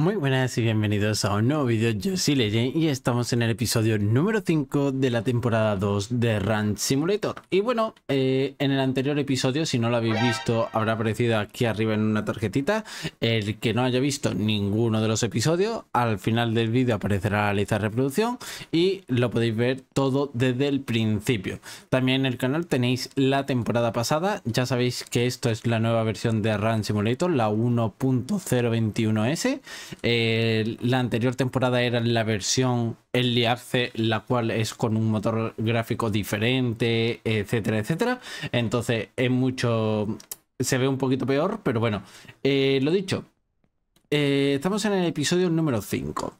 Muy buenas y bienvenidos a un nuevo vídeo, yo soy Legend y estamos en el episodio número 5 de la temporada 2 de Run Simulator. Y bueno, eh, en el anterior episodio, si no lo habéis visto, habrá aparecido aquí arriba en una tarjetita. El que no haya visto ninguno de los episodios, al final del vídeo aparecerá la lista de reproducción y lo podéis ver todo desde el principio. También en el canal tenéis la temporada pasada, ya sabéis que esto es la nueva versión de Run Simulator, la 1.021S. Eh, la anterior temporada era la versión Early la cual es con un motor gráfico diferente, etcétera, etcétera. Entonces es mucho... Se ve un poquito peor, pero bueno, eh, lo dicho. Eh, estamos en el episodio número 5.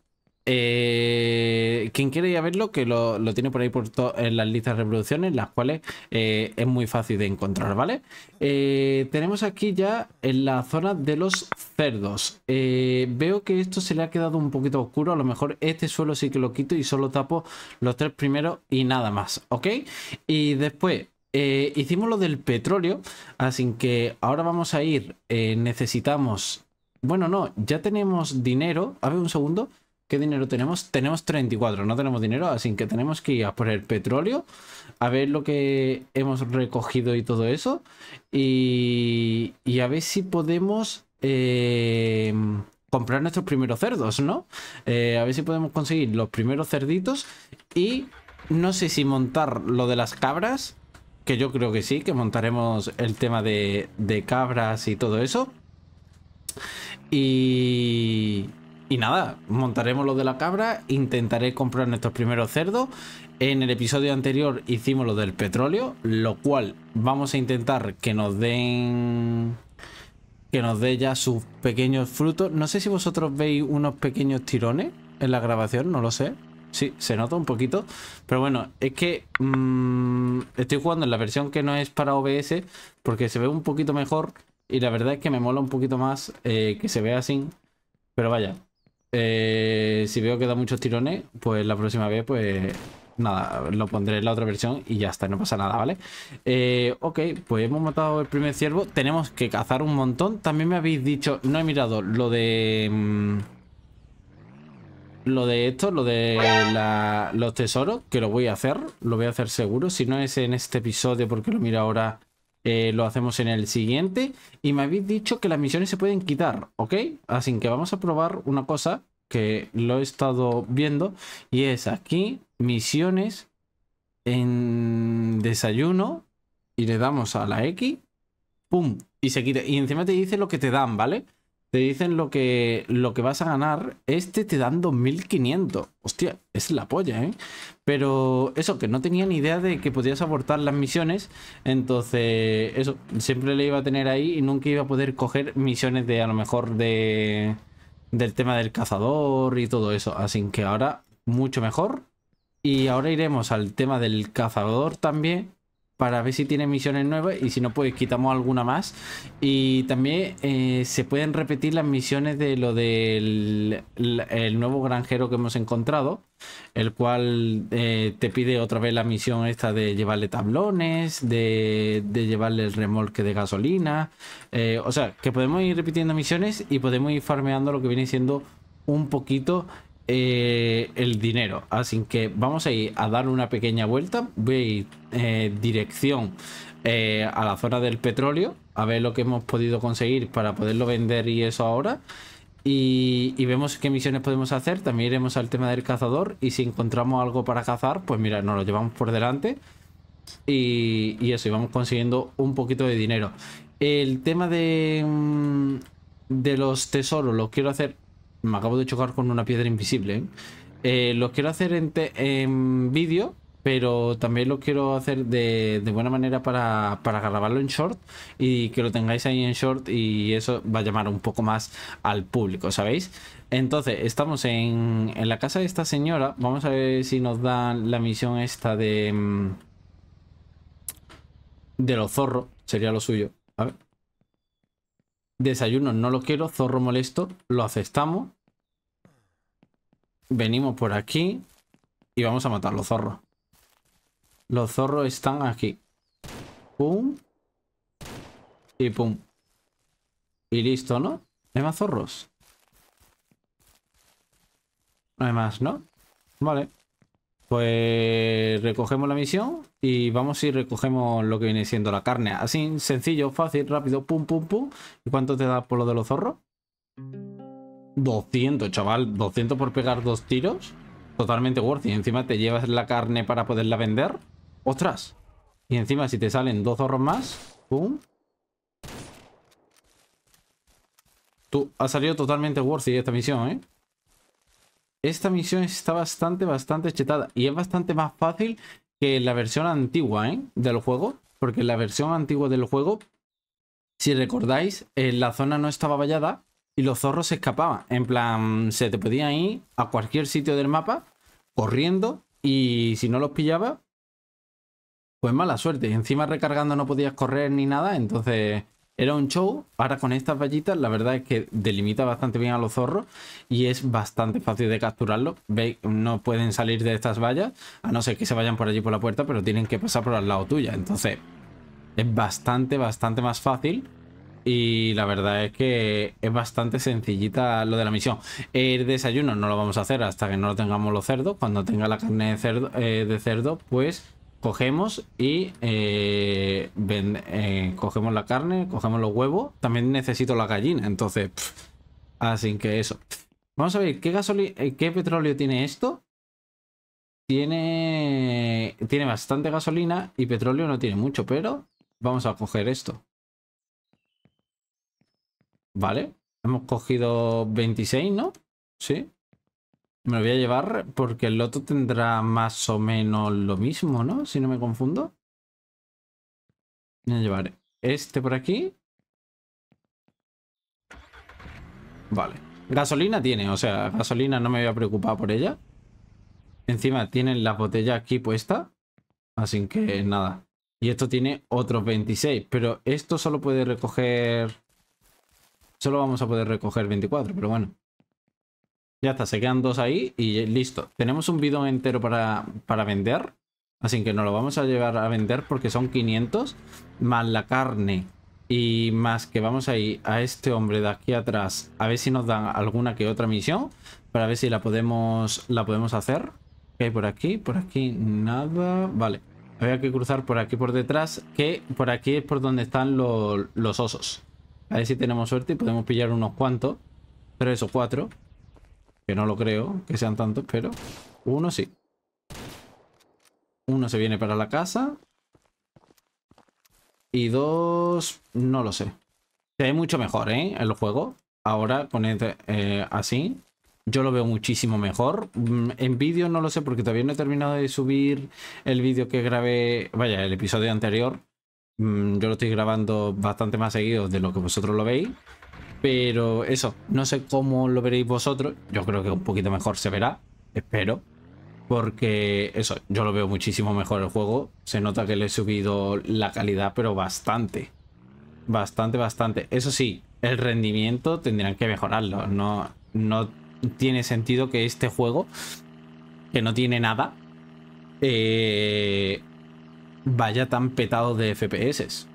Eh, quien quiere ya verlo, que lo, tiene por ahí por en las listas de reproducciones, las cuales eh, es muy fácil de encontrar, ¿vale? Eh, tenemos aquí ya en la zona de los cerdos. veo que esto se le ha quedado un poquito oscuro, a lo mejor este suelo sí que lo quito y solo tapo los tres primeros y nada más, ¿ok? Y después hicimos lo del petróleo, así que ahora vamos a ir, necesitamos... Bueno, no, ya tenemos dinero. A ver, un segundo. ¿Qué dinero tenemos? Tenemos 34, no tenemos dinero, así que tenemos que ir a por el petróleo, a ver lo que hemos recogido y todo eso, y, y a ver si podemos eh, comprar nuestros primeros cerdos, ¿no? Eh, a ver si podemos conseguir los primeros cerditos y no sé si montar lo de las cabras, que yo creo que sí, que montaremos el tema de cabras y todo eso. Y, y nada, montaremos lo de la cabra, intentaré comprar nuestros primeros cerdos. En el episodio anterior hicimos lo del petróleo, lo cual vamos a intentar que nos den que nos dé ya sus pequeños frutos. No sé si vosotros veis unos pequeños tirones en la grabación, no lo sé. Sí, se nota un poquito. Pero bueno, es que mm, estoy jugando en la versión que no es para OBS porque se ve un poquito mejor y la verdad es que me mola un poquito más eh, que se vea así. Pero vaya, eh, si veo que da muchos tirones, pues la próxima vez, pues nada, lo pondré en la otra versión y ya está, no pasa nada, ¿vale? Eh, ok, pues hemos matado el primer ciervo, tenemos que cazar un montón. También me habéis dicho, no he mirado lo de... Mm, lo de esto, lo de los tesoros, que lo voy a hacer, lo voy a hacer seguro. Si no es en este episodio, porque lo miro ahora eh, lo hacemos en el siguiente. Y me habéis dicho que las misiones se pueden quitar, ¿ok? Así que vamos a probar una cosa que lo he estado viendo. Y es aquí, misiones en desayuno. Y le damos a la X. ¡Pum! Y se quita. Y encima te dice lo que te dan, ¿vale? vale te dicen lo que, lo que vas a ganar, este te dan 2.500. Hostia, es la polla, ¿eh? Pero eso, que no tenía ni idea de que podías aportar las misiones, entonces eso, siempre le iba a tener ahí y nunca iba a poder coger misiones de a lo mejor de del tema del cazador y todo eso. Así que ahora mucho mejor. Y ahora iremos al tema del cazador también para ver si tiene misiones nuevas y si no pues quitamos alguna más y también eh, se pueden repetir las misiones de lo del el nuevo granjero que hemos encontrado el cual eh, te pide otra vez la misión esta de llevarle tablones de, llevarle el remolque de gasolina eh, o sea que podemos ir repitiendo misiones y podemos ir farmeando lo que viene siendo un poquito eh, el dinero. Así que vamos a ir a dar una pequeña vuelta. Voy a ir eh, dirección eh, a la zona del petróleo. A ver lo que hemos podido conseguir para poderlo vender y eso ahora. Y, vemos qué misiones podemos hacer. También iremos al tema del cazador. Y si encontramos algo para cazar, pues mira, nos lo llevamos por delante. Y, y eso, y vamos consiguiendo un poquito de dinero. El tema de, mm, de los tesoros lo quiero hacer me acabo de chocar con una piedra invisible. ¿eh? Eh, lo quiero hacer en, vídeo, pero también lo quiero hacer de, buena manera para, para, grabarlo en short y que lo tengáis ahí en short y eso va a llamar un poco más al público, ¿sabéis? Entonces, estamos en, en la casa de esta señora. Vamos a ver si nos dan la misión esta de... Mm, de los zorros, sería lo suyo. A ver. Desayuno no lo quiero. Zorro molesto. Lo aceptamos. Venimos por aquí. Y vamos a matar los zorros. Los zorros están aquí. Pum. Y pum. Y listo, ¿no? ¿Hay más zorros? No hay más, ¿no? Vale. Pues recogemos la misión y vamos y recogemos lo que viene siendo la carne. Así, sencillo, fácil, rápido, pum, pum, pum. ¿Y cuánto te da por lo de los zorros? 200, chaval. 200 por pegar dos tiros. Totalmente worth. Y encima te llevas la carne para poderla vender. ¡Ostras! Y encima si te salen dos zorros más. ¡Pum! Tú, ha salido totalmente worth esta misión, ¿eh? Esta misión está bastante, bastante chetada. Y es bastante más fácil que la versión antigua ¿eh? del juego. Porque la versión antigua del juego, si recordáis, eh, la zona no estaba vallada y los zorros se escapaban. En plan, se te podían ir a cualquier sitio del mapa corriendo y si no los pillaba, pues mala suerte. y Encima recargando no podías correr ni nada, entonces era un show, ahora con estas vallitas la verdad es que delimita bastante bien a los zorros y es bastante fácil de capturarlo. ¿Veis? No pueden salir de estas vallas, a no ser que se vayan por allí por la puerta, pero tienen que pasar por al lado tuya. Entonces es bastante, bastante más fácil y la verdad es que es bastante sencillita lo de la misión. El desayuno no lo vamos a hacer hasta que no lo tengamos los cerdos. Cuando tenga la carne de cerdo, eh, de cerdo pues cogemos y eh, eh, cogemos la carne, cogemos los huevos. También necesito la gallina, entonces, así que eso. Vamos a ver, ¿qué, gasolina, eh, ¿qué petróleo tiene esto? Tiene, tiene bastante gasolina y petróleo no tiene mucho, pero vamos a coger esto. Vale, hemos cogido 26, ¿no? Sí. Me lo voy a llevar porque el loto tendrá más o menos lo mismo, ¿no? Si no me confundo. Voy a llevar este por aquí. Vale. Gasolina tiene, o sea, gasolina no me voy a preocupar por ella. Encima tienen la botella aquí puesta. Así que nada. Y esto tiene otros 26, pero esto solo puede recoger... Solo vamos a poder recoger 24, pero bueno. Ya está, se quedan dos ahí y listo. Tenemos un bidón entero para, para vender. Así que no lo vamos a llevar a vender porque son 500. Más la carne. Y más que vamos a ir a este hombre de aquí atrás. A ver si nos dan alguna que otra misión. Para ver si la podemos, la podemos hacer. ¿Qué hay por aquí? Por aquí nada. Vale. Había que cruzar por aquí por detrás. Que por aquí es por donde están los osos. A ver si tenemos suerte y podemos pillar unos cuantos. Tres o cuatro no lo creo que sean tantos, pero uno sí. Uno se viene para la casa. Y dos, no lo sé. Se ve mucho mejor, en ¿eh? El juego. Ahora con este, eh, así. Yo lo veo muchísimo mejor. Mm, en vídeo no lo sé porque todavía no he terminado de subir el vídeo que grabé, vaya, el episodio anterior. Mm, yo lo estoy grabando bastante más seguido de lo que vosotros lo veis. Pero eso, no sé cómo lo veréis vosotros. Yo creo que un poquito mejor se verá, espero. Porque eso, yo lo veo muchísimo mejor el juego. Se nota que le he subido la calidad, pero bastante. Bastante, bastante. Eso sí, el rendimiento tendrán que mejorarlo. No, no tiene sentido que este juego, que no tiene nada, eh, vaya tan petado de FPS.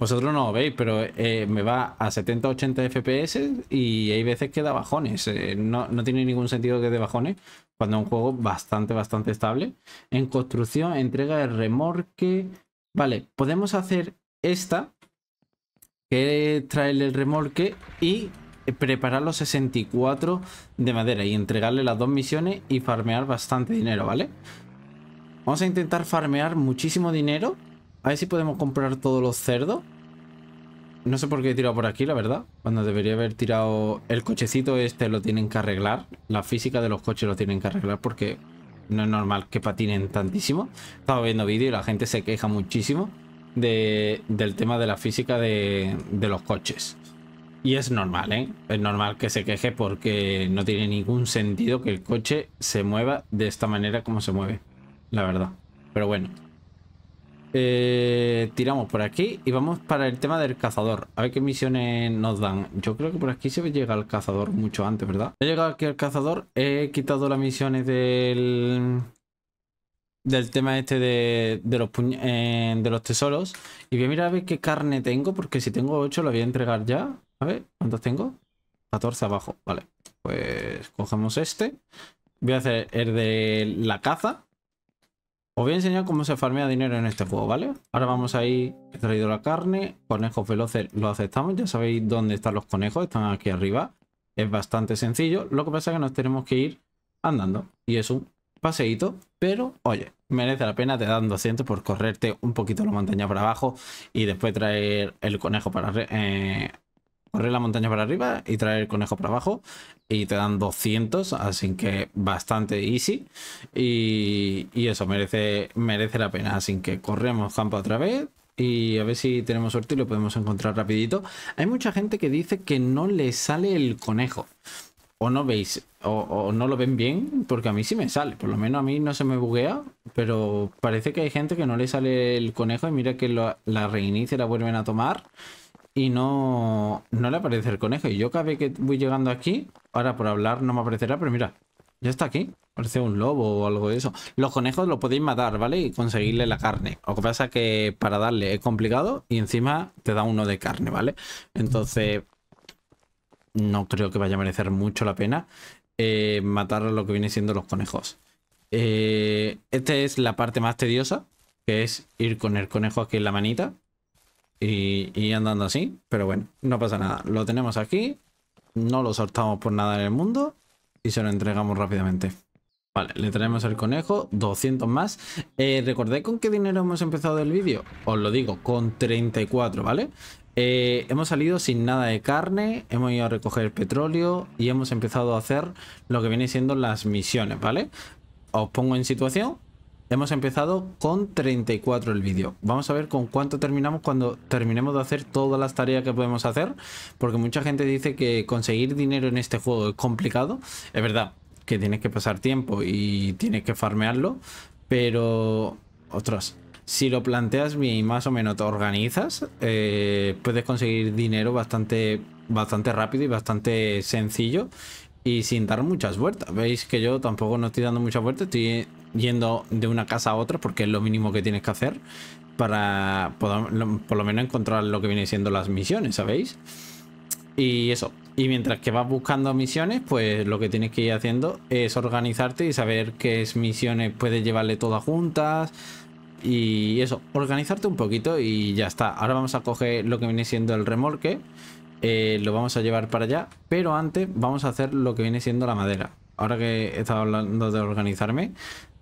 Vosotros no lo veis, pero eh, me va a 70-80 FPS y hay veces que da bajones. Eh, no, tiene ningún sentido que dé bajones cuando es un juego bastante, bastante estable. En construcción, entrega el remolque. Vale, podemos hacer esta, que trae el remolque y preparar los 64 de madera y entregarle las dos misiones y farmear bastante dinero, ¿vale? Vamos a intentar farmear muchísimo dinero a ver si podemos comprar todos los cerdos. No sé por qué he tirado por aquí, la verdad. Cuando debería haber tirado... El cochecito este lo tienen que arreglar. La física de los coches lo tienen que arreglar porque no es normal que patinen tantísimo. Estaba viendo vídeo y la gente se queja muchísimo del tema de la física de, de los coches. Y es normal, ¿eh? Es normal que se queje porque no tiene ningún sentido que el coche se mueva de esta manera como se mueve. La verdad. Pero bueno. Eh, tiramos por aquí y vamos para el tema del cazador. A ver qué misiones nos dan. Yo creo que por aquí se ve llega al cazador mucho antes, ¿verdad? He llegado aquí al cazador. He quitado las misiones del... Del tema este de, los eh, de los tesoros. Y voy a mirar a ver qué carne tengo, porque si tengo 8 lo voy a entregar ya. A ver, ¿cuántos tengo? 14 abajo. Vale. Pues cogemos este. Voy a hacer el de la caza. Os voy a enseñar cómo se farmea dinero en este juego, ¿vale? Ahora vamos a ir, he traído la carne, conejos veloces lo aceptamos, ya sabéis dónde están los conejos, están aquí arriba. Es bastante sencillo, lo que pasa es que nos tenemos que ir andando y es un paseíto, pero oye, merece la pena, te dan 200 por correrte un poquito la montaña para abajo y después traer el conejo para eh, correr la montaña para arriba y traer el conejo para abajo y te dan 200, así que bastante easy y, eso merece, merece la pena, así que corremos campo otra vez y a ver si tenemos suerte y lo podemos encontrar rapidito. Hay mucha gente que dice que no le sale el conejo. O no veis, o, no lo ven bien, porque a mí sí me sale. Por lo menos a mí no se me buguea, pero parece que hay gente que no le sale el conejo y mira que la reinicia y la vuelven a tomar y no, le aparece el conejo. Y yo cada vez que voy llegando aquí, ahora por hablar no me aparecerá, pero mira, ya está aquí. Parece un lobo o algo de eso. Los conejos los podéis matar, ¿vale? Y conseguirle la carne. Lo que pasa es que para darle es complicado y encima te da uno de carne, ¿vale? Entonces, no creo que vaya a merecer mucho la pena eh, matar a lo que viene siendo los conejos. Eh, esta es la parte más tediosa, que es ir con el conejo aquí en la manita y, andando así. Pero bueno, no pasa nada. Lo tenemos aquí. No lo soltamos por nada en el mundo. Y se lo entregamos rápidamente. Vale, le traemos el conejo, 200 más. Eh, ¿Recordé con qué dinero hemos empezado el vídeo? Os lo digo, con 34, ¿vale? Eh, hemos salido sin nada de carne, hemos ido a recoger petróleo y hemos empezado a hacer lo que viene siendo las misiones, ¿vale? Os pongo en situación, Hemos empezado con 34 el vídeo. Vamos a ver con cuánto terminamos cuando terminemos de hacer todas las tareas que podemos hacer. Porque mucha gente dice que conseguir dinero en este juego es complicado. Es verdad que tienes que pasar tiempo y tienes que farmearlo. Pero... otras si lo planteas bien más o menos te organizas, eh, puedes conseguir dinero bastante, bastante rápido y bastante sencillo y sin dar muchas vueltas. Veis que yo tampoco no estoy dando muchas vueltas, estoy yendo de una casa a otra, porque es lo mínimo que tienes que hacer para por lo menos encontrar lo que viene siendo las misiones, ¿sabéis? Y eso. Y mientras que vas buscando misiones, pues lo que tienes que ir haciendo es organizarte y saber qué misiones puedes llevarle todas juntas. Y eso, organizarte un poquito y ya está. Ahora vamos a coger lo que viene siendo el remolque. Eh, lo vamos a llevar para allá. Pero antes vamos a hacer lo que viene siendo la madera. Ahora que he estado hablando de organizarme,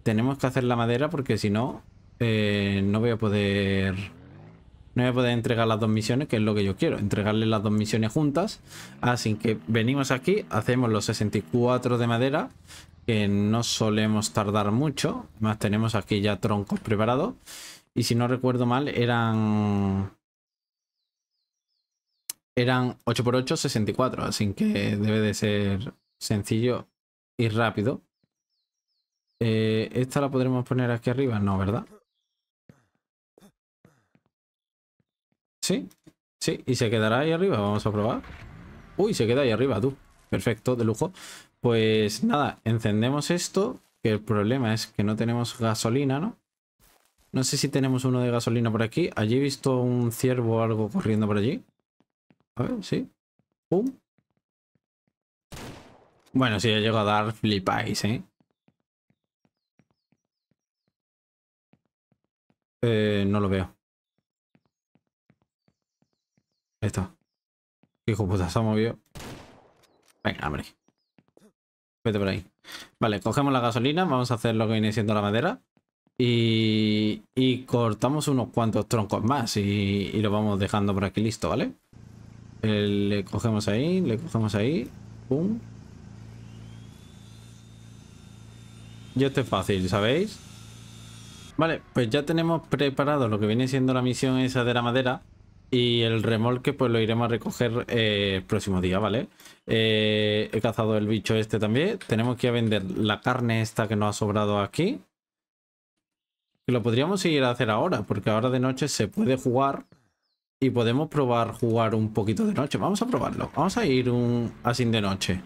tenemos que hacer la madera porque si no, eh, no voy a poder... No voy a poder entregar las dos misiones, que es lo que yo quiero. Entregarle las dos misiones juntas. Así que venimos aquí, hacemos los 64 de madera, que no solemos tardar mucho. Más tenemos aquí ya troncos preparados. Y si no recuerdo mal, eran... Eran 8x8, 64. Así que debe de ser sencillo y rápido. Eh, ¿Esta la podremos poner aquí arriba? No, ¿verdad? Sí, sí, y se quedará ahí arriba. Vamos a probar. Uy, se queda ahí arriba, tú. Perfecto, de lujo. Pues nada, encendemos esto, que el problema es que no tenemos gasolina, ¿no? No sé si tenemos uno de gasolina por aquí. Allí he visto un ciervo o algo corriendo por allí. A ver, sí. ¡Pum! Bueno, si ya llego a dar, flipáis, ¿eh? Eh, no lo veo. esto está. Hijo puta, se ha movido. Venga, hombre. Vete por ahí. Vale, cogemos la gasolina. Vamos a hacer lo que viene siendo la madera. Y, y cortamos unos cuantos troncos más. Y, y lo vamos dejando por aquí listo, ¿vale? le cogemos ahí, le cogemos ahí. Pum. Yo esto es fácil, ¿sabéis? Vale, pues ya tenemos preparado lo que viene siendo la misión esa de la madera. Y el remolque pues lo iremos a recoger eh, el próximo día, ¿vale? Eh, he cazado el bicho este también. Tenemos que ir a vender la carne esta que nos ha sobrado aquí. y lo podríamos seguir a hacer ahora, porque ahora de noche se puede jugar. Y podemos probar jugar un poquito de noche. Vamos a probarlo. Vamos a ir un así de noche.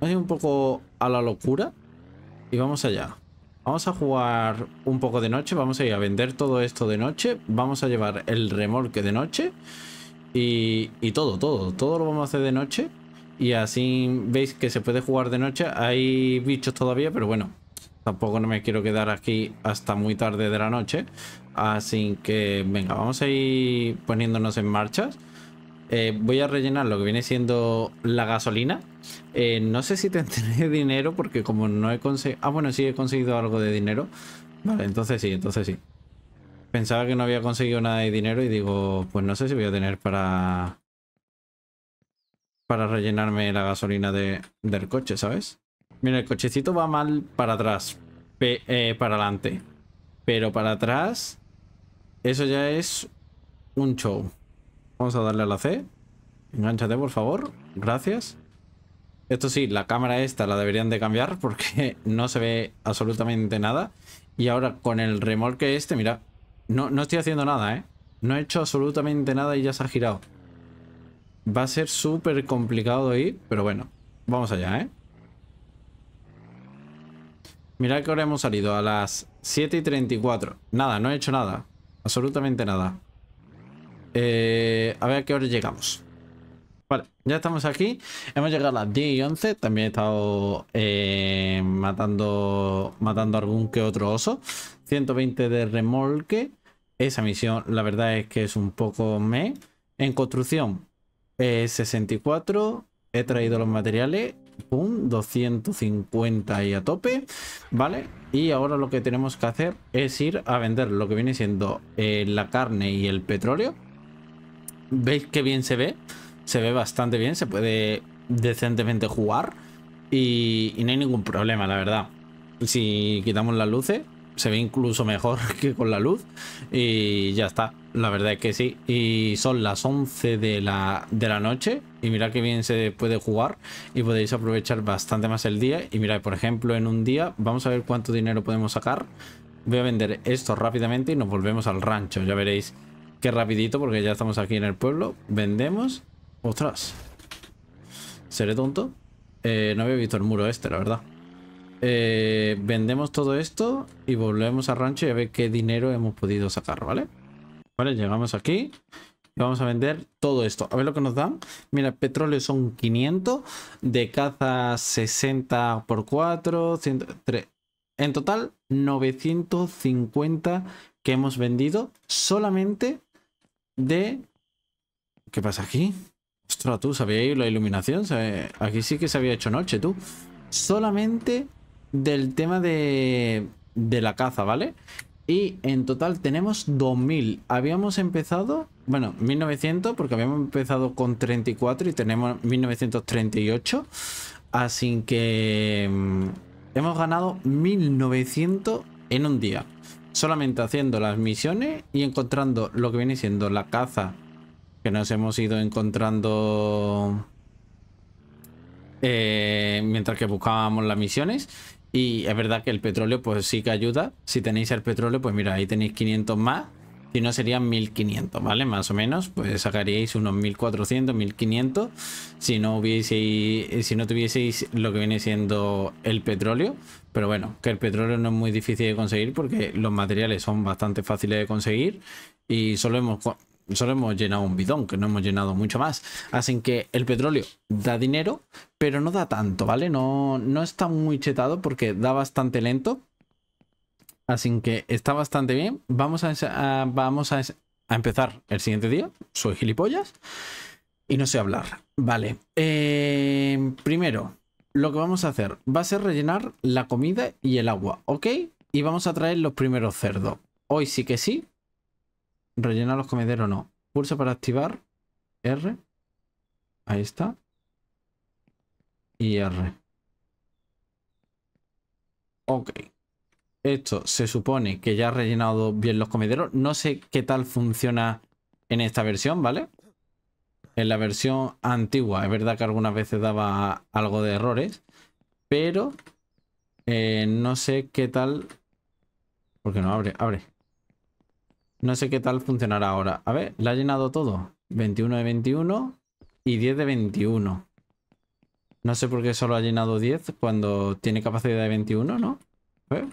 Vamos a ir un poco a la locura. Y vamos allá. Vamos a jugar un poco de noche, vamos a ir a vender todo esto de noche, vamos a llevar el remolque de noche y, todo, todo, todo lo vamos a hacer de noche y así veis que se puede jugar de noche. Hay bichos todavía, pero bueno, tampoco no me quiero quedar aquí hasta muy tarde de la noche. Así que venga, vamos a ir poniéndonos en marcha. Eh, voy a rellenar lo que viene siendo la gasolina. Eh, no sé si tendré dinero porque como no he conseguido... Ah, bueno, sí he conseguido algo de dinero. Vale, entonces sí, entonces sí. Pensaba que no había conseguido nada de dinero y digo, pues no sé si voy a tener para... Para rellenarme la gasolina del coche, ¿sabes? Mira, el cochecito va mal para atrás, eh, para adelante. Pero para atrás, eso ya es un show. Vamos a darle a la C. Engánchate, por favor. Gracias. Esto sí, la cámara esta la deberían de cambiar porque no se ve absolutamente nada. Y ahora con el remolque este, mira, no, no estoy haciendo nada, ¿eh? No he hecho absolutamente nada y ya se ha girado. Va a ser súper complicado de ir, pero bueno, vamos allá, ¿eh? Mirad que ahora hemos salido a las 7 y 34. Nada, no he hecho nada. Absolutamente nada. Eh, a ver a qué hora llegamos. Vale, ya estamos aquí. Hemos llegado a las 10 y 11. También he estado eh, matando, matando algún que otro oso. 120 de remolque. Esa misión, la verdad es que es un poco meh En construcción, 64. Eh, he traído los materiales. Pum, 250 y a tope. Vale. Y ahora lo que tenemos que hacer es ir a vender lo que viene siendo la carne y el petróleo. ¿Veis qué bien se ve? Se ve bastante bien, se puede decentemente jugar y, no hay ningún problema, la verdad. Si quitamos las luces, se ve incluso mejor que con la luz y ya está. La verdad es que sí. Y son las 11 de la, de la noche. Y mirad qué bien se puede jugar. Y podéis aprovechar bastante más el día. Y mirad, por ejemplo, en un día. Vamos a ver cuánto dinero podemos sacar. Voy a vender esto rápidamente y nos volvemos al rancho. Ya veréis que rapidito, porque ya estamos aquí en el pueblo. Vendemos. Ostras. ¿Seré tonto? Eh, no había visto el muro este, la verdad. Eh, vendemos todo esto y volvemos al rancho y a ver qué dinero hemos podido sacar, ¿vale? Vale, llegamos aquí y vamos a vender todo esto. A ver lo que nos dan. Mira, petróleo son 500, de caza 60 por 4, En total, 950 que hemos vendido solamente de... ¿Qué pasa aquí? Ostras, tú, sabías la iluminación? Aquí sí que se había hecho noche, tú. Solamente del tema de, de la caza, ¿vale? Y en total tenemos 2000. Habíamos empezado, bueno, 1900, porque habíamos empezado con 34 y tenemos 1938. Así que mm, hemos ganado 1900 en un día solamente haciendo las misiones y encontrando lo que viene siendo la caza que nos hemos ido encontrando eh, mientras que buscábamos las misiones. Y es verdad que el petróleo pues sí que ayuda. Si tenéis el petróleo pues mira, ahí tenéis 500 más si no serían 1500, ¿vale? Más o menos, pues sacaríais unos 1400, 1500 si no hubiese si no tuvieseis lo que viene siendo el petróleo. Pero bueno, que el petróleo no es muy difícil de conseguir porque los materiales son bastante fáciles de conseguir y solo hemos, solo hemos llenado un bidón, que no hemos llenado mucho más. Así que el petróleo da dinero, pero no da tanto, ¿vale? No, no está muy chetado porque da bastante lento Así que está bastante bien. Vamos a, vamos a, empezar el siguiente día. Soy gilipollas. Y no sé hablar. Vale. Eh, primero, lo que vamos a hacer va a ser rellenar la comida y el agua. ¿Ok? Y vamos a traer los primeros cerdos. Hoy sí que sí. Rellenar los comederos no. Pulsa para activar. R. Ahí está. Y R. Ok. Esto se supone que ya ha rellenado bien los comederos. No sé qué tal funciona en esta versión, ¿vale? En la versión antigua. Es verdad que algunas veces daba algo de errores. Pero eh, no sé qué tal... Porque no abre, abre. No sé qué tal funcionará ahora. A ver, la ha llenado todo. 21 de 21 y 10 de 21. No sé por qué solo ha llenado 10 cuando tiene capacidad de 21, ¿no? A ver.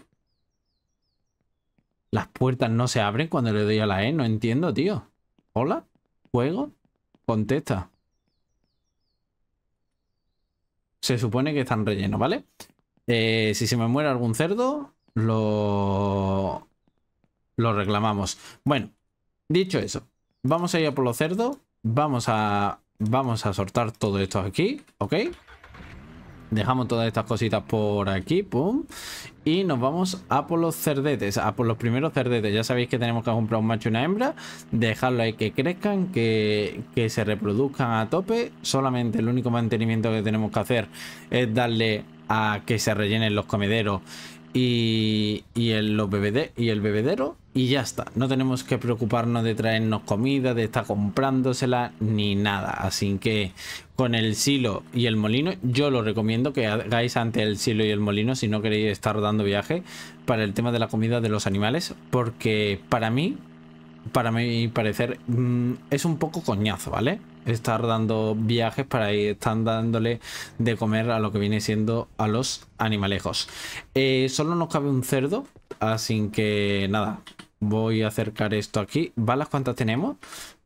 Las puertas no se abren cuando le doy a la E. No entiendo, tío. ¿Hola? ¿Juego? Contesta. Se supone que están rellenos, ¿vale? Eh, si se me muere algún cerdo, lo... Lo reclamamos. Bueno, dicho eso, vamos a ir a por los cerdos. Vamos a... Vamos a soltar todo esto aquí, ¿ok? Dejamos todas estas cositas por aquí, pum. Y nos vamos a por los cerdetes, a por los primeros cerdetes. Ya sabéis que tenemos que comprar un macho y una hembra, dejarlo ahí que crezcan, que, que se reproduzcan a tope. Solamente el único mantenimiento que tenemos que hacer es darle a que se rellenen los comederos y, y, el, y el bebedero y ya está. No tenemos que preocuparnos de traernos comida, de estar comprándosela ni nada. Así que con el silo y el molino, yo lo recomiendo que hagáis ante el silo y el molino si no queréis estar dando viaje para el tema de la comida de los animales, porque para mí para mi parecer, mm, es un poco coñazo, ¿vale? Estar dando viajes para ir, están dándole de comer a lo que viene siendo a los animalejos. Eh, solo nos cabe un cerdo, así que nada, voy a acercar esto aquí. ¿Balas cuántas tenemos?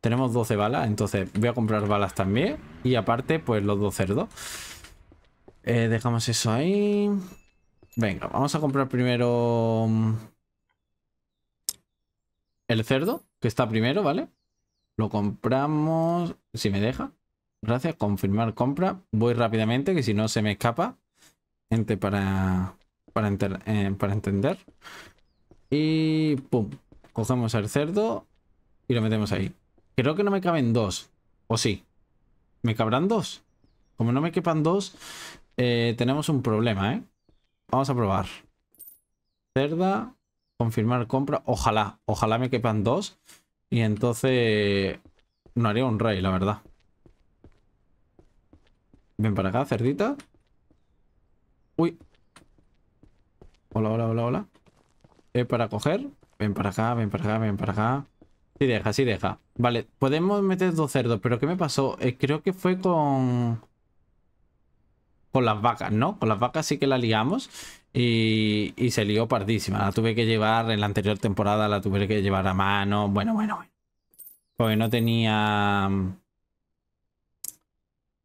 Tenemos 12 balas, entonces voy a comprar balas también. Y aparte, pues los dos cerdos. Eh, dejamos eso ahí. Venga, vamos a comprar primero mm, el cerdo que está primero, ¿vale? Lo compramos, si me deja. Gracias, confirmar compra. Voy rápidamente, que si no se me escapa. Gente para, para, eh, para entender. Y pum, cogemos el cerdo y lo metemos ahí. Creo que no me caben dos, o sí. ¿Me cabrán dos? Como no me quepan dos, eh, tenemos un problema, ¿eh? Vamos a probar. Cerda, Confirmar compra. Ojalá, ojalá me quepan dos. Y entonces no haría un rey, la verdad. Ven para acá, cerdita. Uy. Hola, hola, hola, hola. es para coger. Ven para acá, ven para acá, ven para acá. Sí deja, sí deja. Vale, podemos meter dos cerdos, pero ¿qué me pasó? Eh, creo que fue con... Con las vacas, ¿no? Con las vacas sí que la ligamos y, se lió pardísima. La tuve que llevar, en la anterior temporada la tuve que llevar a mano. Bueno, bueno, bueno. Porque no tenía...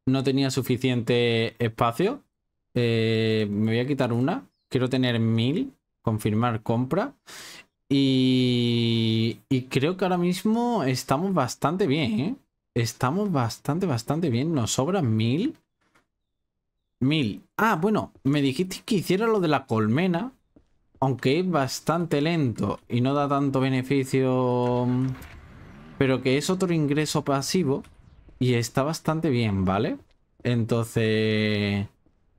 No tenía suficiente espacio. Eh, me voy a quitar una. Quiero tener mil. Confirmar compra. Y, creo que ahora mismo estamos bastante bien. ¿eh? Estamos bastante, bastante bien. Nos sobran mil. Ah, bueno, me dijiste que hiciera lo de la colmena. Aunque es bastante lento y no da tanto beneficio. Pero que es otro ingreso pasivo. Y está bastante bien, ¿vale? Entonces...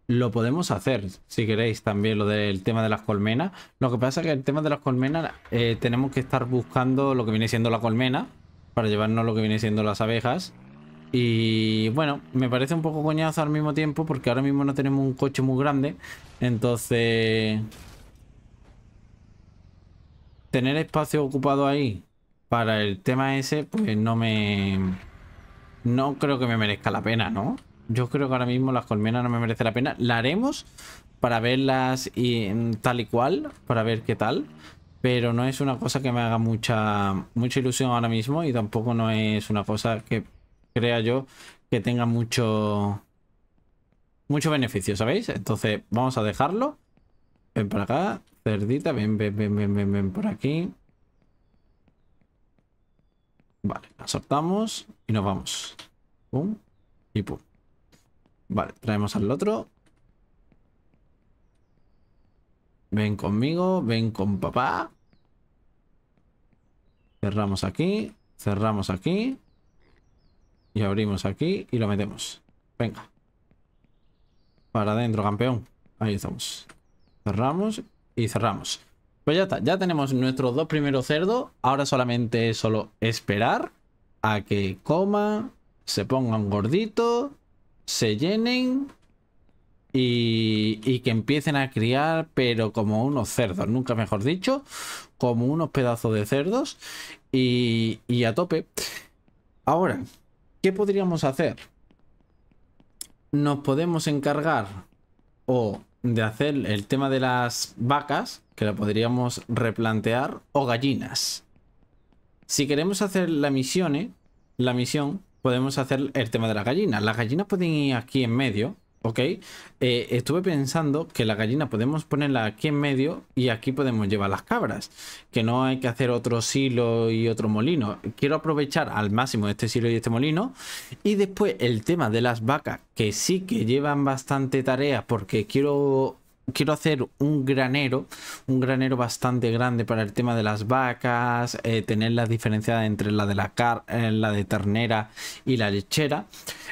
Lo podemos hacer, si queréis, también lo del tema de las colmenas. Lo que pasa es que el tema de las colmenas eh, tenemos que estar buscando lo que viene siendo la colmena para llevarnos lo que viene siendo las abejas y bueno, me parece un poco coñazo al mismo tiempo porque ahora mismo no tenemos un coche muy grande. Entonces... Tener espacio ocupado ahí para el tema ese, pues no me... No creo que me merezca la pena, ¿no? Yo creo que ahora mismo las colmenas no me merecen la pena. La haremos para verlas y, mm, tal y cual, para ver qué tal. Pero no es una cosa que me haga mucha, mucha ilusión ahora mismo y tampoco no es una cosa que crea yo que tenga mucho, mucho beneficio, ¿sabéis? Entonces vamos a dejarlo. Ven para acá, cerdita, ven, ven, ven, ven, ven, ven por aquí. Vale, la soltamos y nos vamos. Pum y pum. Vale, traemos al otro. Ven conmigo, ven con papá. Cerramos aquí, cerramos aquí. Y abrimos aquí y lo metemos. Venga. Para adentro, campeón. Ahí estamos. Cerramos y cerramos. Pues ya está, ya tenemos nuestros dos primeros cerdos. Ahora solamente es solo esperar a que coman, se pongan gorditos, se llenen y, que empiecen a criar, pero como unos cerdos, nunca mejor dicho, como unos pedazos de cerdos y, y a tope. Ahora, ¿Qué podríamos hacer? Nos podemos encargar o de hacer el tema de las vacas, que la podríamos replantear, o gallinas. Si queremos hacer la misión, la misión, podemos hacer el tema de las gallinas. Las gallinas pueden ir aquí en medio, ¿ok? Eh, estuve pensando que la gallina podemos ponerla aquí en medio y aquí podemos llevar las cabras, que no hay que hacer otro silo y otro molino. Quiero aprovechar al máximo este silo y este molino. Y después el tema de las vacas, que sí que llevan bastante tarea porque quiero quiero hacer un granero, un granero bastante grande para el tema de las vacas, eh, tener tenerlas diferenciadas entre la de la, car eh, la de ternera y la lechera.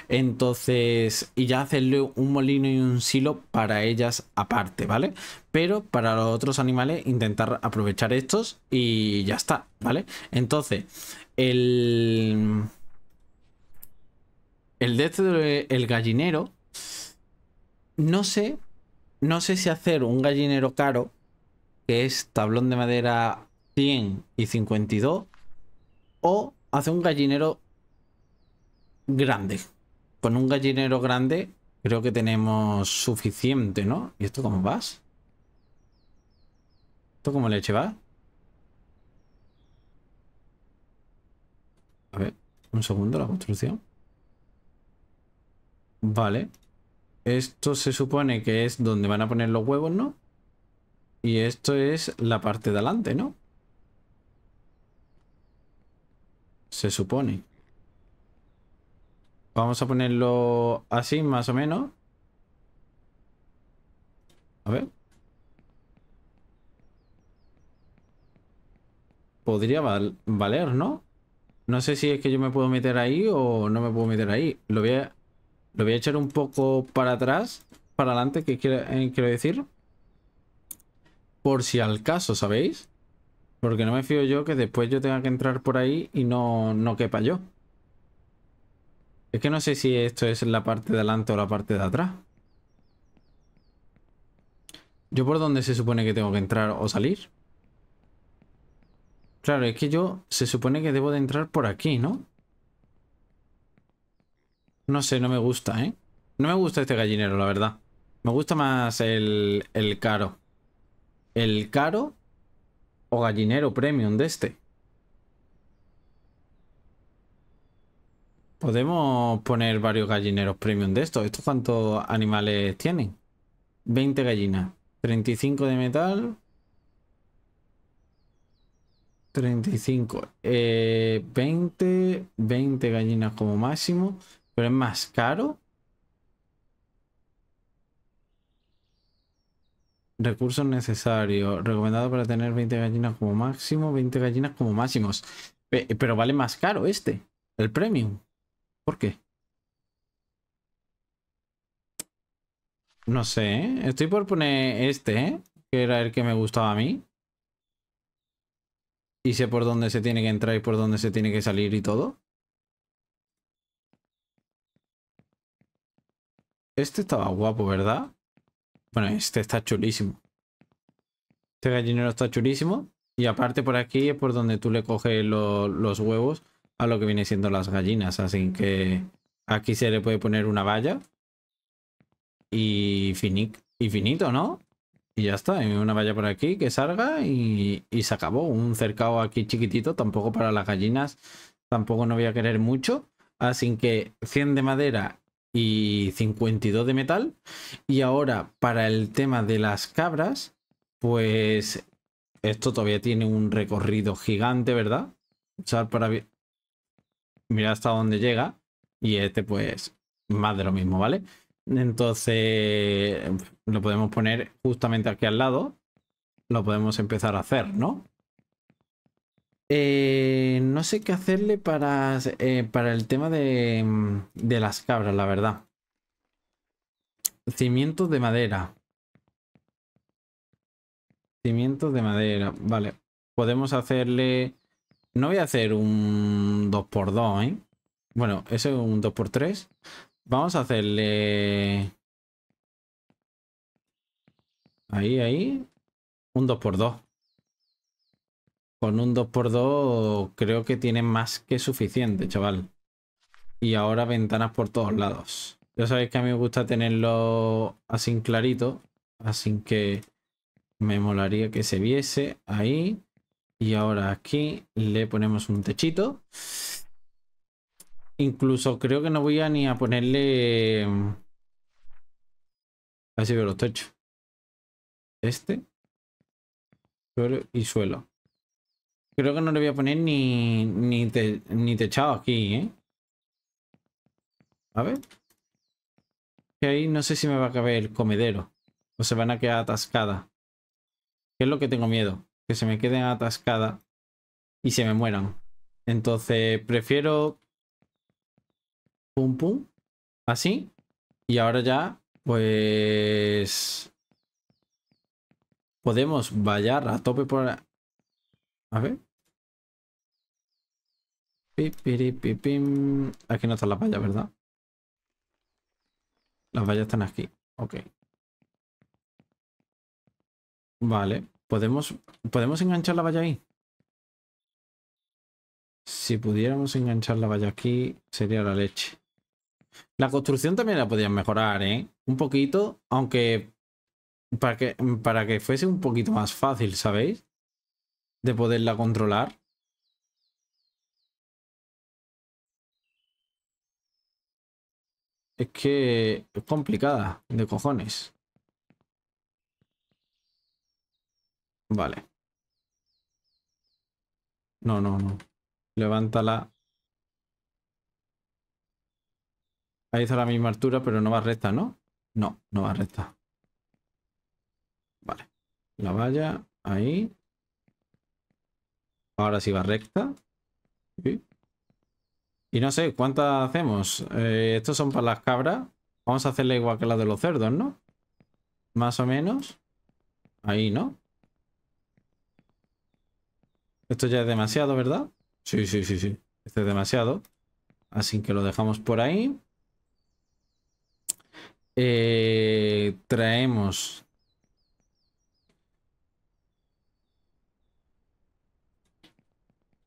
Entonces, y ya hacerle un molino y un silo para ellas aparte, ¿vale? Pero para los otros animales intentar aprovechar estos y ya está, ¿vale? Entonces, el... El de este, el gallinero, no sé no sé si hacer un gallinero caro, que es tablón de madera 100 y 52, o hacer un gallinero grande. Con un gallinero grande creo que tenemos suficiente, ¿no? ¿Y esto cómo vas? ¿Esto cómo leche va? A ver, un segundo la construcción. Vale. Esto se supone que es donde van a poner los huevos, ¿no? Y esto es la parte de adelante, ¿no? Se supone. Vamos a ponerlo así, más o menos. A ver. Podría valer, ¿no? No sé si es que yo me puedo meter ahí o no me puedo meter ahí. Lo voy a lo voy a echar un poco para atrás, para adelante, que eh, quiero, decir. Por si al caso, ¿sabéis? Porque no me fío yo que después yo tenga que entrar por ahí y no, no quepa yo. Es que no sé si esto es la parte de adelante o la parte de atrás. ¿Yo por dónde se supone que tengo que entrar o salir? Claro, es que yo se supone que debo de entrar por aquí, ¿no? No sé, no me gusta, ¿eh? No me gusta este gallinero, la verdad. Me gusta más el, caro. El caro o gallinero premium de este. Podemos poner varios gallineros premium de estos. ¿Estos cuántos animales tienen? 20 gallinas. 35 de metal. 35. 20. 20 gallinas como máximo. Pero es más caro. Recursos necesarios. Recomendado para tener 20 gallinas como máximo, 20 gallinas como máximos. Pero vale más caro este, el premium. ¿Por qué? No sé, ¿eh? estoy por poner este, ¿eh? que era el que me gustaba a mí. Y sé por dónde se tiene que entrar y por dónde se tiene que salir y todo. Este estaba guapo, ¿verdad? Bueno, este está chulísimo. Este gallinero está chulísimo. Y aparte por aquí es por donde tú le coges los huevos a lo que viene siendo las gallinas. Así que aquí se le puede poner una valla. Y, finito, ¿no? Y ya está. Una valla por aquí que salga y, y se acabó. Un cercado aquí chiquitito, tampoco para las gallinas. Tampoco no voy a querer mucho. Así que 100 de madera y 52 de metal. Y ahora para el tema de las cabras, pues esto todavía tiene un recorrido gigante, ¿verdad? O Mira hasta dónde llega. Y este pues más de lo mismo, ¿vale? Entonces lo podemos poner justamente aquí al lado. Lo podemos empezar a hacer, ¿no? Eh, no sé qué hacerle para, eh, para el tema de, mm, de las cabras, la verdad. Cimientos de madera. Cimientos de madera. Vale. Podemos hacerle... No voy a hacer un 2x2, ¿eh? Bueno, ese es un 2x3. Vamos a hacerle... Ahí, ahí. Un 2x2. Con un 2x2 creo que tiene más que suficiente, chaval. Y ahora ventanas por todos lados. Ya sabéis que a mí me gusta tenerlo así clarito. Así que me molaría que se viese ahí. Y ahora aquí le ponemos un techito. Incluso creo que no voy a ni a ponerle... Así veo los techos. Este. y suelo. Creo que no le voy a poner ni, ni, ni techado aquí, ¿eh? A ver. Que ahí no sé si me va a caber el comedero. O se van a quedar atascadas. qué es lo que tengo miedo. Que se me queden atascadas y se me mueran. Entonces prefiero... Pum pum. Así. Y ahora ya, pues... Podemos vallar a tope por a ver. Aquí no están las vallas, ¿verdad? Las vallas están aquí. Ok. Vale. ¿Podemos, ¿Podemos enganchar la valla ahí? Si pudiéramos enganchar la valla aquí, sería la leche. La construcción también la podían mejorar, ¿eh? Un poquito, aunque para que, para que fuese un poquito más fácil, ¿sabéis? de poderla controlar. Es que es complicada, de cojones. Vale. No, no, no. Levántala. Ahí está la misma altura, pero no va recta, ¿no? No, no va recta. Vale. La valla, ahí. Ahora sí va recta. Y no sé, ¿cuántas hacemos? Eh, estos son para las cabras. Vamos a hacerle igual que la de los cerdos, ¿no? Más o menos. Ahí, ¿no? Esto ya es demasiado, ¿verdad? Sí, sí, sí, sí. Este es demasiado. Así que lo dejamos por ahí. Eh, traemos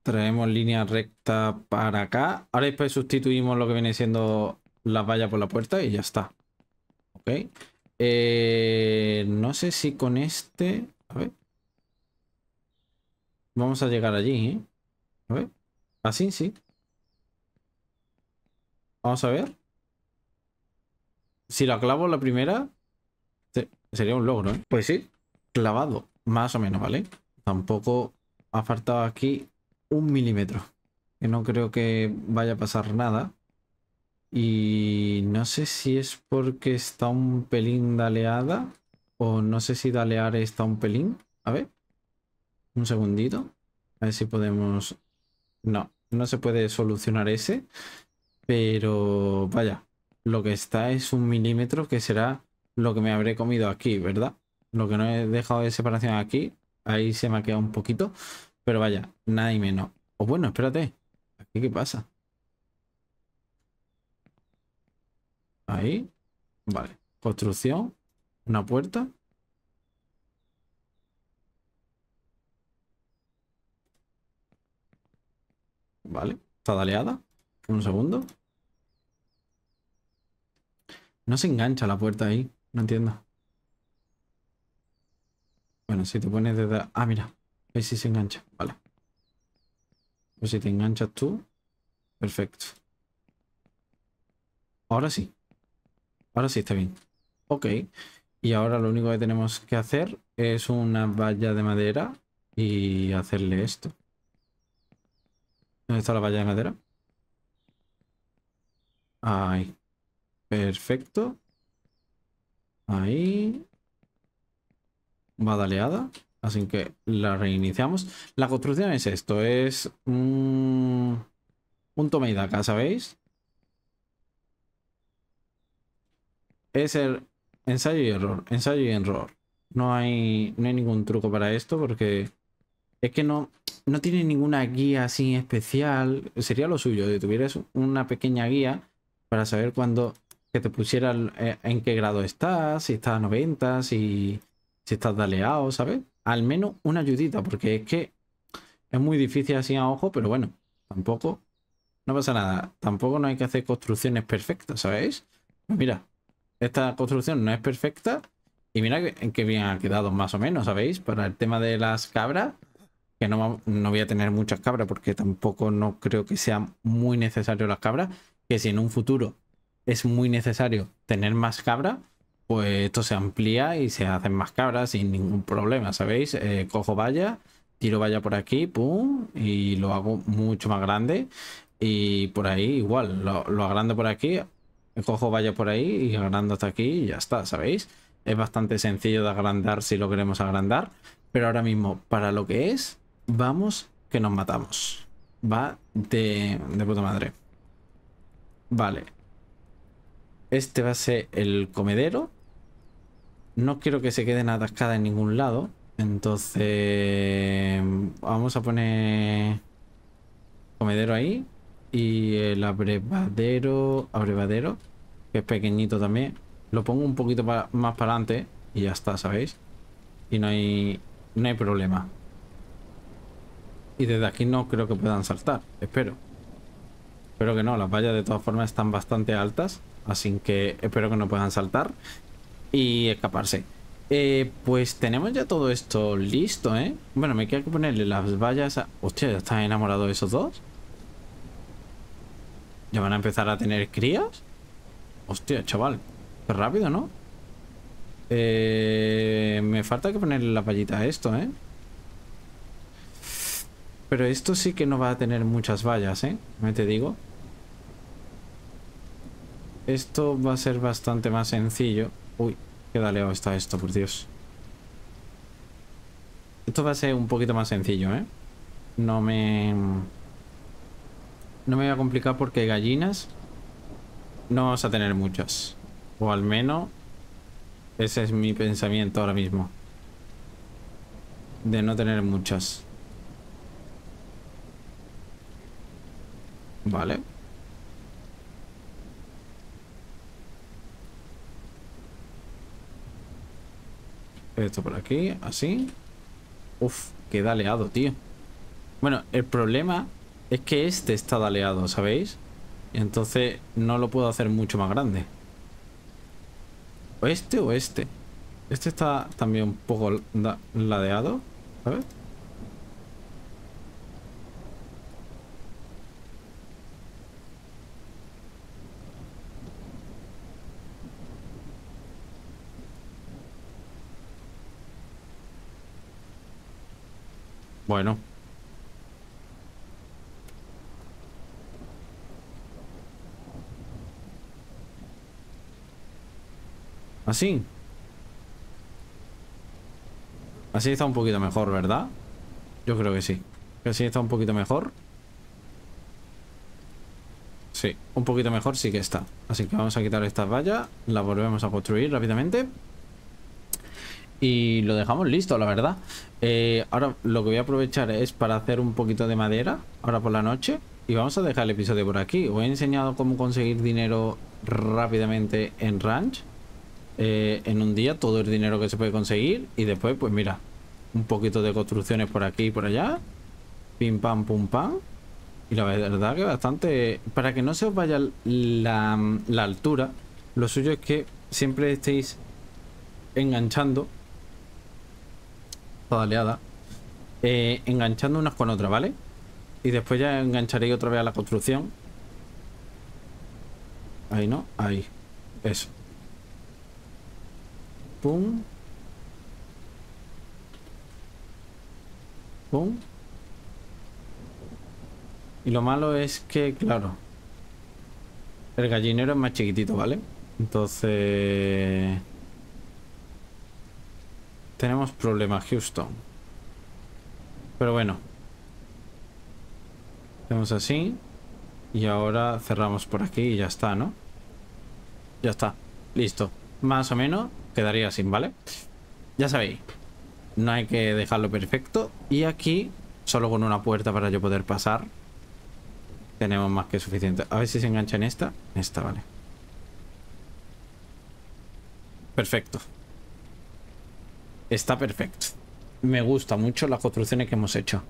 Traemos línea recta para acá. Ahora después sustituimos lo que viene siendo la valla por la puerta y ya está. Ok. Eh, no sé si con este... A ver. Vamos a llegar allí, ¿eh? A ver. Así, ah, sí. Vamos a ver. Si la clavo la primera, sería un logro, ¿eh? Pues sí, clavado. Más o menos, ¿vale? Tampoco ha faltado aquí un milímetro. Que no creo que vaya a pasar nada. Y no sé si es porque está un pelín daleada. O no sé si dalear está un pelín. A ver. Un segundito. A ver si podemos... No, no se puede solucionar ese. Pero vaya. Lo que está es un milímetro que será lo que me habré comido aquí, ¿verdad? Lo que no he dejado de separación aquí. Ahí se me ha quedado un poquito. Pero vaya, nada y menos. O bueno, espérate. ¿Aquí qué pasa? Ahí. Vale. Construcción. Una puerta. Vale. Está daleada. Un segundo. No se engancha la puerta ahí. No entiendo. Bueno, si te pones desde... Ah, mira. Ahí sí se engancha, vale. Pues si te enganchas tú, perfecto. Ahora sí. Ahora sí está bien. Ok. Y ahora lo único que tenemos que hacer es una valla de madera y hacerle esto. ¿Dónde está la valla de madera? Ahí. Perfecto. Ahí. Badaleada. Así que la reiniciamos. La construcción es esto, es un, un toma ¿sabéis? Es el ensayo y error, ensayo y error. No hay, no hay ningún truco para esto porque es que no, no tiene ninguna guía así especial. Sería lo suyo, si tuvieras una pequeña guía para saber cuándo que te pusieran eh, en qué grado estás, si estás a 90, si, si estás daleado, ¿sabes? al menos una ayudita, porque es que es muy difícil así a ojo, pero bueno, tampoco, no pasa nada. Tampoco no hay que hacer construcciones perfectas, ¿sabéis? Pues mira, esta construcción no es perfecta y mira en qué bien ha quedado más o menos, ¿sabéis? Para el tema de las cabras, que no, voy a tener muchas cabras porque tampoco no creo que sea muy necesario las cabras, que si en un futuro es muy necesario tener más cabras, pues esto se amplía y se hacen más cabras sin ningún problema, ¿sabéis? Eh, cojo valla, tiro valla por aquí, pum, y lo hago mucho más grande. Y por ahí igual, lo, agrando por aquí, cojo valla por ahí y agrando hasta aquí y ya está, ¿sabéis? Es bastante sencillo de agrandar si lo queremos agrandar, pero ahora mismo, para lo que es, vamos que nos matamos. Va de, de puta madre. Vale. Este va a ser el comedero. No quiero que se queden atascadas en ningún lado. Entonces vamos a poner comedero ahí y el abrevadero, abrevadero, que es pequeñito también. Lo pongo un poquito más para adelante y ya está, ¿sabéis? Y no hay, no hay problema. Y desde aquí no creo que puedan saltar, espero. Espero que no, las vallas de todas formas están bastante altas, así que espero que no puedan saltar y escaparse. Eh, pues tenemos ya todo esto listo, ¿eh? Bueno, me queda que ponerle las vallas a... Hostia, ¿ya están enamorados esos dos? ¿Ya van a empezar a tener crías? Hostia, chaval. Qué rápido, ¿no? Eh, me falta que ponerle la vallita a esto, ¿eh? Pero esto sí que no va a tener muchas vallas, ¿eh? Me te digo. Esto va a ser bastante más sencillo. Uy, qué daleo está esto, por Dios. Esto va a ser un poquito más sencillo, ¿eh? No me... No me voy a complicar porque gallinas no vas a tener muchas. O al menos ese es mi pensamiento ahora mismo. De no tener muchas. Vale. Esto por aquí, así. Uf, queda daleado, tío. Bueno, el problema es que este está daleado, ¿sabéis? Y entonces no lo puedo hacer mucho más grande. ¿O este o este? Este está también un poco ladeado, ¿sabes? Bueno. Así. Así está un poquito mejor, ¿verdad? Yo creo que sí. Así está un poquito mejor. Sí, un poquito mejor sí que está. Así que vamos a quitar estas vallas. La volvemos a construir rápidamente y lo dejamos listo, la verdad. Eh, ahora lo que voy a aprovechar es para hacer un poquito de madera, ahora por la noche. Y vamos a dejar el episodio por aquí. Os he enseñado cómo conseguir dinero rápidamente en Ranch. Eh, en un día, todo el dinero que se puede conseguir. Y después, pues mira, un poquito de construcciones por aquí y por allá. Pim, pam, pum, pam. Y la verdad que bastante... Para que no se os vaya la, la altura, lo suyo es que siempre estéis enganchando toda eh, enganchando unas con otras, ¿vale? Y después ya engancharé otra vez a la construcción. Ahí, ¿no? Ahí. Eso. Pum. Pum. Y lo malo es que, claro, el gallinero es más chiquitito, ¿vale? Entonces... Tenemos problemas, Houston. Pero bueno. Hacemos así. Y ahora cerramos por aquí y ya está, ¿no? Ya está. Listo. Más o menos quedaría así, ¿vale? Ya sabéis. No hay que dejarlo perfecto. Y aquí, solo con una puerta para yo poder pasar. Tenemos más que suficiente. A ver si se engancha en esta. En esta, vale. Perfecto. Está perfecto. Me gusta mucho las construcciones que hemos hecho.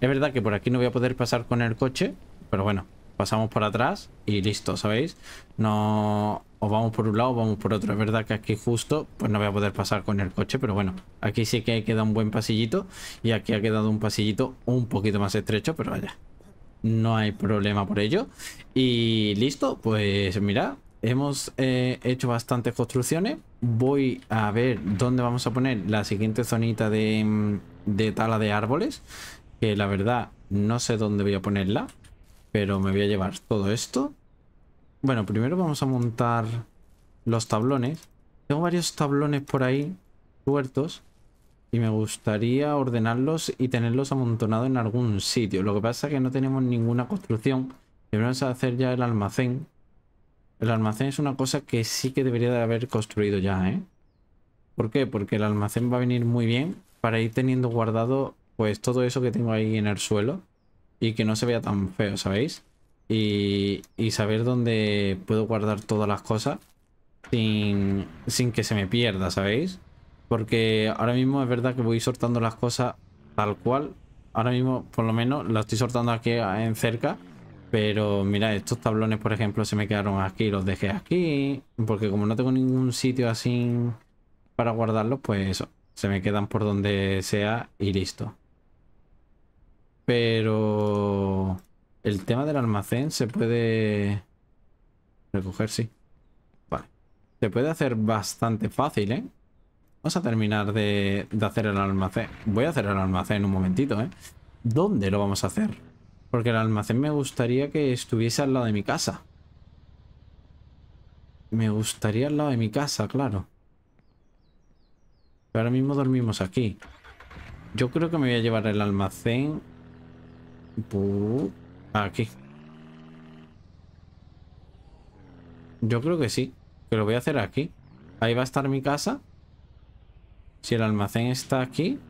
Es verdad que por aquí no voy a poder pasar con el coche, pero bueno, pasamos por atrás y listo, ¿sabéis? No o vamos por un lado o vamos por otro. Es verdad que aquí justo pues no voy a poder pasar con el coche, pero bueno, aquí sí que queda un buen pasillito y aquí ha quedado un pasillito un poquito más estrecho, pero vaya, no hay problema por ello. Y listo, pues mira, hemos eh, hecho bastantes construcciones voy a ver dónde vamos a poner la siguiente zonita mm, de, tala de árboles. Que la verdad no sé dónde voy a ponerla. Pero me voy a llevar todo esto. Bueno, primero vamos a montar los tablones. Tengo varios tablones por ahí sueltos. Y me gustaría ordenarlos y tenerlos amontonados en algún sitio. Lo que pasa es que no tenemos ninguna construcción. a hacer ya el almacén. El almacén es una cosa que sí que debería de haber construido ya, ¿eh? ¿Por qué? Porque el almacén va a venir muy bien para ir teniendo guardado pues todo eso que tengo ahí en el suelo y que no se vea tan feo, ¿sabéis? Y, saber dónde puedo guardar todas las cosas sin, sin que se me pierda, ¿sabéis? Porque ahora mismo es verdad que voy sortando las cosas tal cual. Ahora mismo, por lo menos, las estoy sortando aquí en cerca. Pero mira, estos tablones, por ejemplo, se me quedaron aquí, los dejé aquí. Porque como no tengo ningún sitio así para guardarlos, pues eso, se me quedan por donde sea y listo. Pero el tema del almacén se puede recoger, sí. Vale. Se puede hacer bastante fácil, ¿eh? Vamos a terminar de, hacer el almacén. Voy a hacer el almacén un momentito, ¿eh? ¿Dónde lo vamos a hacer? Porque el almacén me gustaría que estuviese al lado de mi casa. Me gustaría al lado de mi casa, claro. ahora mismo dormimos aquí. Yo creo que me voy a llevar el almacén... Aquí. Yo creo que sí. Que lo voy a hacer aquí. Ahí va a estar mi casa. Si el almacén está aquí.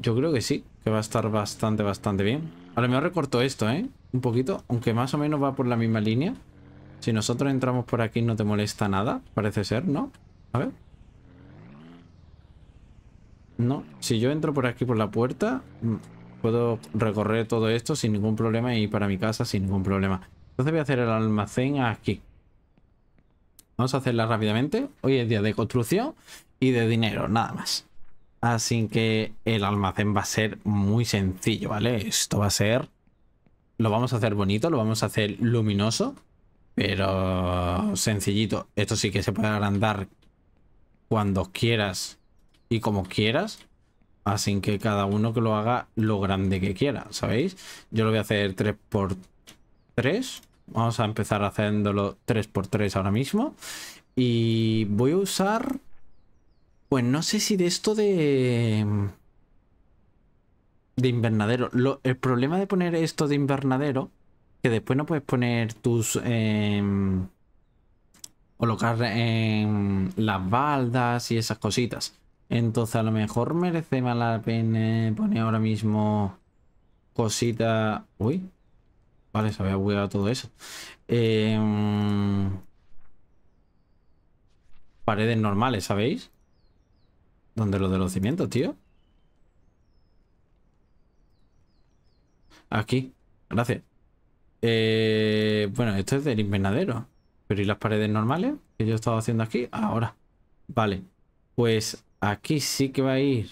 Yo creo que sí. Que va a estar bastante, bastante bien. A lo mejor recorto esto, ¿eh? Un poquito. Aunque más o menos va por la misma línea. Si nosotros entramos por aquí no te molesta nada. Parece ser, ¿no? A ver. No. Si yo entro por aquí por la puerta... Mm, puedo recorrer todo esto sin ningún problema y para mi casa sin ningún problema. Entonces voy a hacer el almacén aquí. Vamos a hacerla rápidamente. Hoy es día de construcción y de dinero, nada más. Así que el almacén va a ser muy sencillo, ¿vale? Esto va a ser... Lo vamos a hacer bonito, lo vamos a hacer luminoso, pero sencillito. Esto sí que se puede agrandar cuando quieras y como quieras. Así que cada uno que lo haga lo grande que quiera, ¿sabéis? Yo lo voy a hacer 3x3. Vamos a empezar haciéndolo 3x3 ahora mismo. Y voy a usar pues no sé si de esto de... De invernadero. el problema de poner esto de invernadero, que después no puedes poner tus... Em, colocar en las baldas y esas cositas. Entonces a lo mejor merece más la pena poner ahora mismo cositas, Uy. Vale, se había bugueado todo eso. Em, paredes normales, ¿sabéis? ¿Dónde lo de los cimientos, tío? Aquí. Gracias. Eh, bueno, esto es del invernadero. Pero ¿y las paredes normales que yo estaba haciendo aquí? Ahora. Vale. Pues aquí sí que va a ir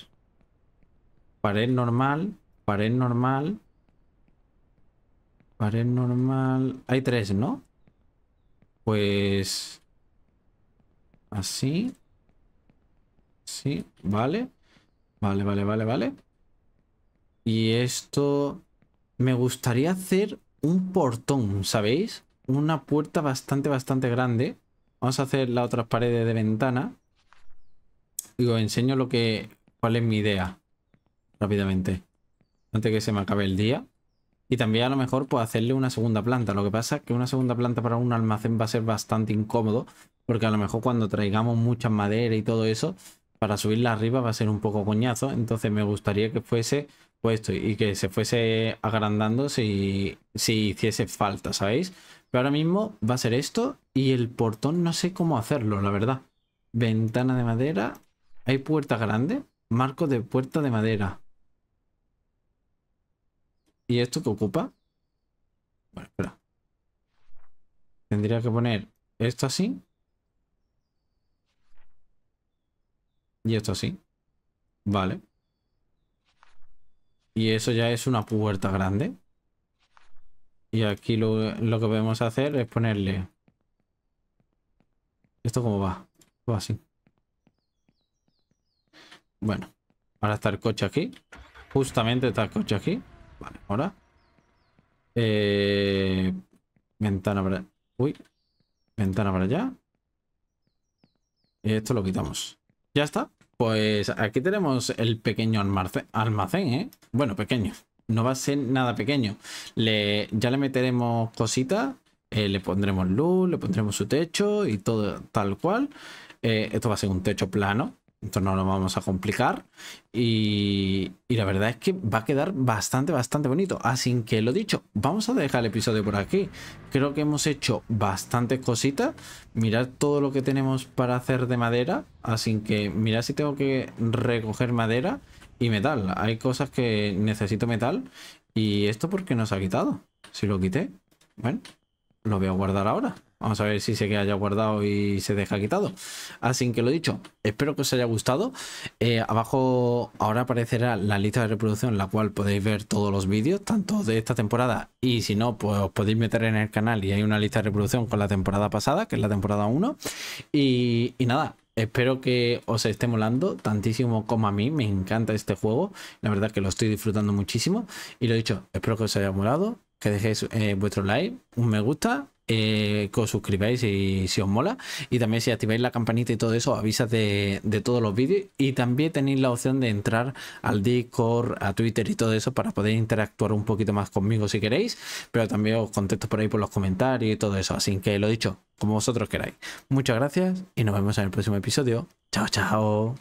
pared normal, pared normal, pared normal. Hay tres, ¿no? Pues así. Sí, vale. Vale, vale, vale, vale. Y esto... Me gustaría hacer un portón, ¿sabéis? Una puerta bastante, bastante grande. Vamos a hacer las otras paredes de ventana. Y os enseño lo que... cuál es mi idea. Rápidamente. Antes que se me acabe el día. Y también a lo mejor puedo hacerle una segunda planta. Lo que pasa es que una segunda planta para un almacén va a ser bastante incómodo. Porque a lo mejor cuando traigamos mucha madera y todo eso, para subirla arriba va a ser un poco coñazo. Entonces me gustaría que fuese puesto pues y que se fuese agrandando si, si hiciese falta, ¿sabéis? Pero ahora mismo va a ser esto y el portón no sé cómo hacerlo, la verdad. Ventana de madera. Hay puerta grande. Marco de puerta de madera. ¿Y esto qué ocupa? Bueno, espera. Tendría que poner esto así. Y esto así. Vale. Y eso ya es una puerta grande. Y aquí lo, que podemos hacer es ponerle... ¿Esto como va? Va así. Bueno. Ahora está el coche aquí. Justamente está el coche aquí. Vale, ahora. Eh, ventana para... Uy. Ventana para allá. Y esto lo quitamos. Ya está. Pues aquí tenemos el pequeño almacén, ¿eh? Bueno, pequeño. No va a ser nada pequeño. ya le meteremos cositas. Eh, le pondremos luz, le pondremos su techo y todo tal cual. Eh, esto va a ser un techo plano, entonces no lo vamos a complicar. Y, y, la verdad es que va a quedar bastante, bastante bonito. Así ah, que lo dicho, vamos a dejar el episodio por aquí. Creo que hemos hecho bastantes cositas. Mirad todo lo que tenemos para hacer de madera. Así ah, que mirad si tengo que recoger madera y metal. Hay cosas que necesito metal. ¿Y esto porque nos ha quitado? Si lo quité. Bueno, lo voy a guardar ahora. Vamos a ver si se queda guardado y se deja quitado. Así que lo dicho, espero que os haya gustado. Eh, abajo ahora aparecerá la lista de reproducción en la cual podéis ver todos los vídeos, tanto de esta temporada y si no, pues os podéis meter en el canal y hay una lista de reproducción con la temporada pasada, que es la temporada 1. Y, nada, Espero que os esté molando tantísimo como a mí. Me encanta este juego. La verdad que lo estoy disfrutando muchísimo. Y lo dicho, espero que os haya molado. Que dejéis eh, vuestro like, un me gusta eh, que os suscribáis y, si os mola. Y también si activáis la campanita y todo eso, avisas de, de, todos los vídeos. Y también tenéis la opción de entrar al Discord, a Twitter y todo eso para poder interactuar un poquito más conmigo si queréis. Pero también os contesto por ahí por los comentarios y todo eso. Así que lo dicho, como vosotros queráis. Muchas gracias y nos vemos en el próximo episodio. Chao, chao.